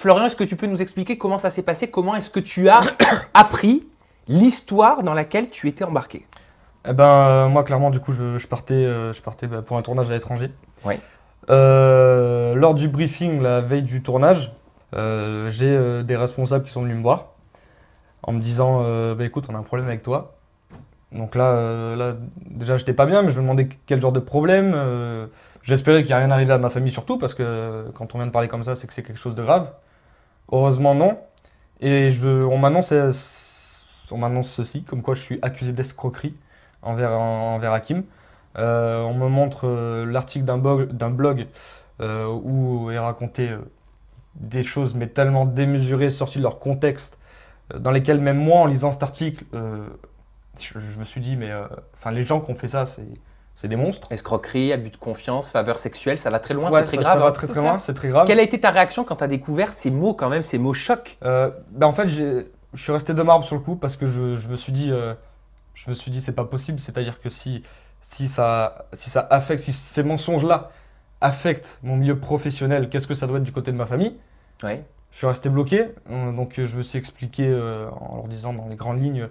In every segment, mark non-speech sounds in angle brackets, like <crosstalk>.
Florian, est-ce que tu peux nous expliquer comment ça s'est passé Comment est-ce que tu as <coughs> appris l'histoire dans laquelle tu étais embarqué eh ben, euh, moi, clairement, du coup, je, partais, je partais euh, bah, pour un tournage à l'étranger. Oui. Euh, lors du briefing, la veille du tournage, j'ai des responsables qui sont venus me voir en me disant bah, écoute, on a un problème avec toi. Donc là, là déjà, j'étais pas bien, mais je me demandais quel genre de problème. J'espérais qu'il n'y a rien arrivé à ma famille, surtout, parce que quand on vient de parler comme ça, c'est que c'est quelque chose de grave. Heureusement, non. Et je, euh, on m'annonce ceci, comme quoi je suis accusé d'escroquerie envers, envers Hakim. Euh, on me montre euh, l'article d'un blog, blog où est raconté des choses, mais tellement démesurées, sorties de leur contexte, dans lesquelles même moi, en lisant cet article, je, me suis dit, mais enfin, les gens qui ont fait ça, c'est c'est des monstres. Escroquerie, abus de confiance, faveur sexuelle, ça va très loin, c'est très ça, grave. Ça va hein. très très loin, c'est très grave. Quelle a été ta réaction quand tu as découvert ces mots quand même, ces mots chocs euh, bah, En fait, je suis resté de marbre sur le coup parce que je, me suis dit, euh, je me suis dit c'est pas possible. C'est-à-dire que si, si, ça, si ça affecte, si ces mensonges-là affectent mon milieu professionnel, qu'est-ce que ça doit être du côté de ma famille ouais. Je suis resté bloqué, euh, donc je me suis expliqué euh, en leur disant dans les grandes lignes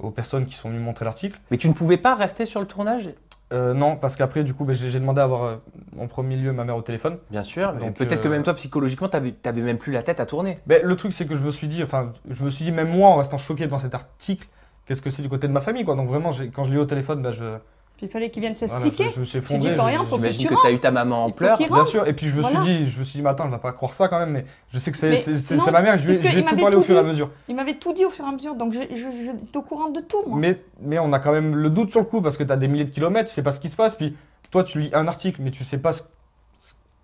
aux personnes qui sont venues montrer l'article. Mais tu ne pouvais pas rester sur le tournage euh, non, parce qu'après, du coup, ben, j'ai demandé à avoir euh, en premier lieu ma mère au téléphone. Bien sûr, mais peut-être que euh, même toi, psychologiquement, t'avais même plus la tête à tourner. Ben, le truc, c'est que je me suis dit, enfin, je me suis dit, même moi, en restant choqué devant cet article, qu'est-ce que c'est du côté de ma famille, quoi. Donc vraiment, quand je l'ai au téléphone, ben, je, il fallait qu'il vienne s'expliquer. je, me suis effondré. J'imagine que tu as eu ta maman en pleurs. Bien sûr. Et puis je me suis dit, je me suis dit, matin, elle va pas croire ça quand même. Mais je sais que c'est ma mère. Je vais, tout parler au fur et à mesure. Il m'avait tout dit au fur et à mesure, donc je, suis au courant de tout. Moi. Mais mais on a quand même le doute sur le coup parce que tu as des milliers de kilomètres, tu sais pas ce qui se passe. Puis toi, tu lis un article, mais tu sais pas ce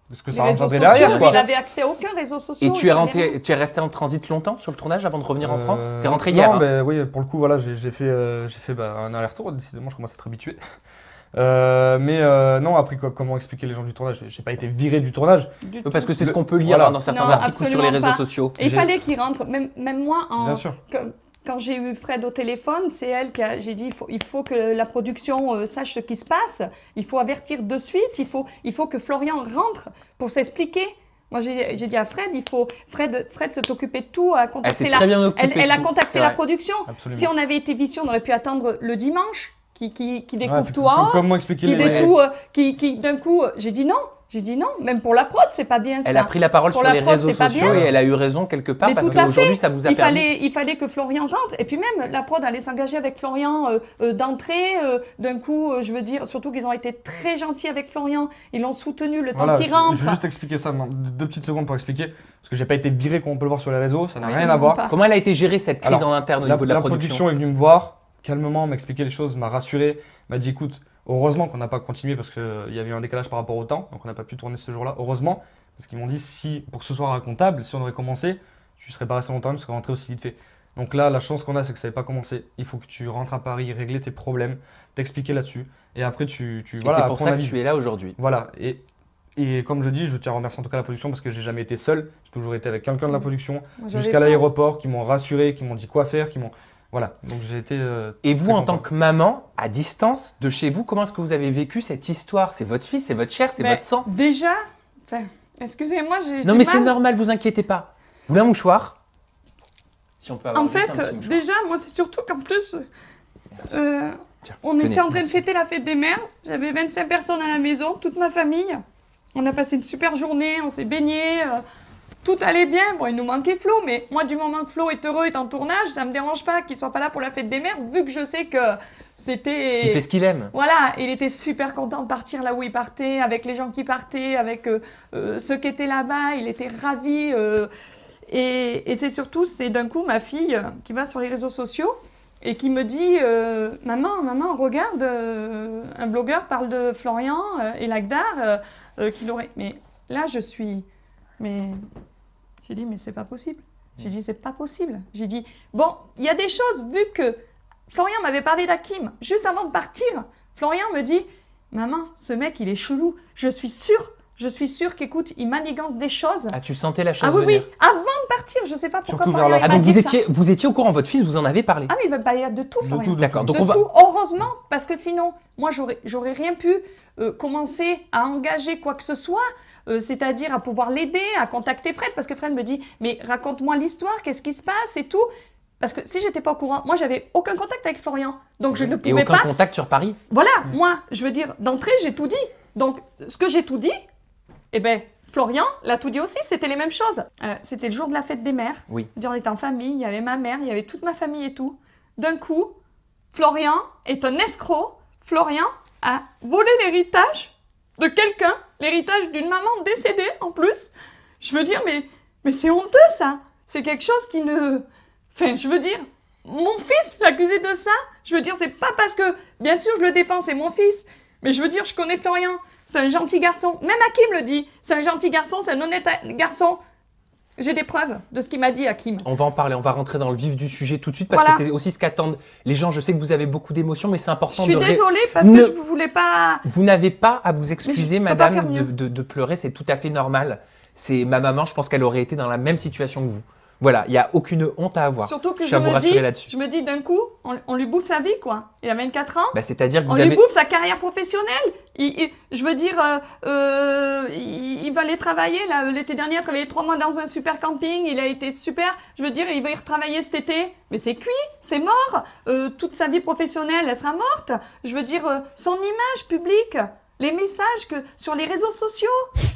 parce que ça rentrait derrière. Quoi. accès à aucun réseau social. Et tu es, tu es resté en transit longtemps sur le tournage avant de revenir en France euh, Tu es rentré hier Non, hein oui, pour le coup, voilà, j'ai fait, j'ai fait euh, bah, un aller-retour. Décidément, je commence à être habitué. <laughs> Euh, mais non, après comment expliquer les gens du tournage J'ai pas été viré du tournage. parce que c'est ce qu'on peut lire hein, dans certains articles sur les réseaux sociaux. il fallait qu'ils rentrent, même, même moi, en, sûr quand j'ai eu Fred au téléphone, c'est elle qui a, j'ai dit, il faut, que la production euh, sache ce qui se passe, il faut avertir de suite, il faut, il faut que Florian rentre pour s'expliquer. Moi, j'ai, dit à Fred, il faut Fred, Fred se occupé de tout, elle la, elle, a contacté la production. Si on avait été vicieux, on aurait pu attendre le dimanche qui, qui, découvre toi. tout expliquer expliquer les... tout, euh, qui d'un coup, j'ai dit non, j'ai dit non, même pour la prod, c'est pas bien. ça. Elle a pris la parole sur les réseaux sociaux et elle a eu raison quelque part parce qu'aujourd'hui, ça vous a il Fallait, il fallait que Florian rentre. Et puis même, la prod allait s'engager avec Florian euh, euh, d'entrée. Euh, d'un coup, je veux dire, surtout qu'ils ont été très gentils avec Florian. Ils l'ont soutenu le temps qu'il rentre. Je vais juste expliquer ça, deux petites secondes pour expliquer. Parce que j'ai pas été viré, comme on peut le voir sur les réseaux, ça n'a ah, rien à voir. Comment elle a été gérée cette crise en interne au niveau de la, production La production est venue me voir calmement, m'expliquer les choses, m'a rassuré, m'a dit écoute, Heureusement qu'on n'a pas continué parce qu'il euh, y avait un décalage par rapport au temps, donc on n'a pas pu tourner ce jour-là. Heureusement, parce qu'ils m'ont dit si pour ce soir à comptable, si on aurait commencé, tu serais pas resté longtemps, tu serais rentré aussi vite fait. Donc là, la chance qu'on a, c'est que ça n'avait pas commencé. Il faut que tu rentres à Paris, régler tes problèmes, t'expliquer là-dessus. Et après, tu. tu voilà, c'est pour ça que tu es là aujourd'hui. Voilà. Et, et comme je dis, je tiens à remercier en tout cas la production parce que j'ai jamais été seul. J'ai toujours été avec quelqu'un de la mmh. production, jusqu'à l'aéroport, qui m'ont rassuré, qui m'ont dit quoi faire, qui m'ont. Voilà, donc j'ai été. Euh, et vous, en tant que maman, à distance de chez vous, comment est-ce que vous avez vécu cette histoire C'est votre fils, c'est votre chair, c'est ben, votre sang Déjà, excusez-moi, j'ai. Non, mais c'est normal, vous inquiétez pas. Vous voulez un mouchoir Si on peut avoir En fait, déjà, moi, c'est surtout qu'en plus, euh, on était en train de fêter la fête des mères. J'avais 25 personnes à la maison, toute ma famille. On a passé une super journée, on s'est baigné. Euh, tout allait bien. Bon, il nous manquait Flo, mais moi, du moment que Flo est heureux, est en tournage, ça me dérange pas qu'il soit pas là pour la fête des mères, vu que je sais que c'était. Il fait ce qu'il aime. Voilà, il était super content de partir là où il partait, avec les gens qui partaient, avec euh, euh, ceux qui étaient là-bas. Il était ravi. Euh, et, c'est surtout, c'est d'un coup ma fille qui va sur les réseaux sociaux et qui me dit Maman, maman, regarde, un blogueur parle de Florian et Lagdar qui l'aurait. Mais là, je suis. Mais j'ai dit, mais c'est pas possible. J'ai mm. dit, c'est pas possible. J'ai dit, bon, il y a des choses, vu que Florian m'avait parlé d'Akim, juste avant de partir, Florian me dit, maman, ce mec, il est chelou. Je suis sûr je suis sûr qu'écoute, il manigance des choses. Ah, tu sentais la ah chose Ah oui, oui, avant de partir, je sais pas pourquoi Florian, Ah, donc vous étiez, vous étiez au courant, votre fils, vous en avez parlé. Ah, oui, bah, bah, il y de tout, Florian. De tout, heureusement, parce que sinon, moi, j'aurais, j'aurais rien pu euh, commencer à engager quoi que ce soit euh, c'est-à-dire à pouvoir l'aider, à contacter Fred, parce que Fred me dit, mais raconte-moi l'histoire, qu'est-ce qui se passe et tout. Parce que si j'étais pas au courant, moi j'avais aucun contact avec Florian, donc je ne pouvais pas. Et aucun contact sur Paris. Voilà, mm. moi, je veux dire, d'entrée j'ai tout dit. Donc ce que j'ai tout dit, eh ben Florian l'a tout dit aussi, c'était les mêmes choses. Euh, c'était le jour de la fête des mères. Oui. On était en famille, il y avait ma mère, il y avait toute ma famille et tout. D'un coup, Florian est un escroc. Florian a volé l'héritage de quelqu'un, l'héritage d'une maman décédée en plus. Je veux dire, mais, mais c'est honteux ça. C'est quelque chose qui ne... Enfin, je veux dire, mon fils accusé de ça. Je veux dire, c'est pas parce que, bien sûr, je le défends, c'est mon fils. Mais je veux dire, je connais Florian. C'est un gentil garçon. Même Hakim le dit. C'est un gentil garçon, c'est un honnête garçon. J'ai des preuves de ce qu'il m'a dit, Hakim. On va en parler, on va rentrer dans le vif du sujet tout de suite parce que c'est aussi ce qu'attendent les gens. Je sais que vous avez beaucoup d'émotions, mais c'est important de. Je suis désolée parce que je ne voulais pas. Vous n'avez pas à vous excuser, madame, de, de pleurer, c'est tout à fait normal. C'est ma maman, je pense qu'elle aurait été dans la même situation que vous. Voilà, il n'y a aucune honte à avoir. Surtout que je, me, dis, je me dis d'un coup, on, lui bouffe sa vie, quoi. Il a 24 ans. Bah, C'est-à-dire On lui bouffe sa carrière professionnelle. je veux dire, euh, euh, il, va aller travailler. Euh, l'été dernier, il a travaillé trois mois dans un super camping. Il a été super. Je veux dire, il va y retravailler cet été. Mais c'est cuit, c'est mort. toute sa vie professionnelle, elle sera morte. Je veux dire, son image publique, les messages que sur les réseaux sociaux.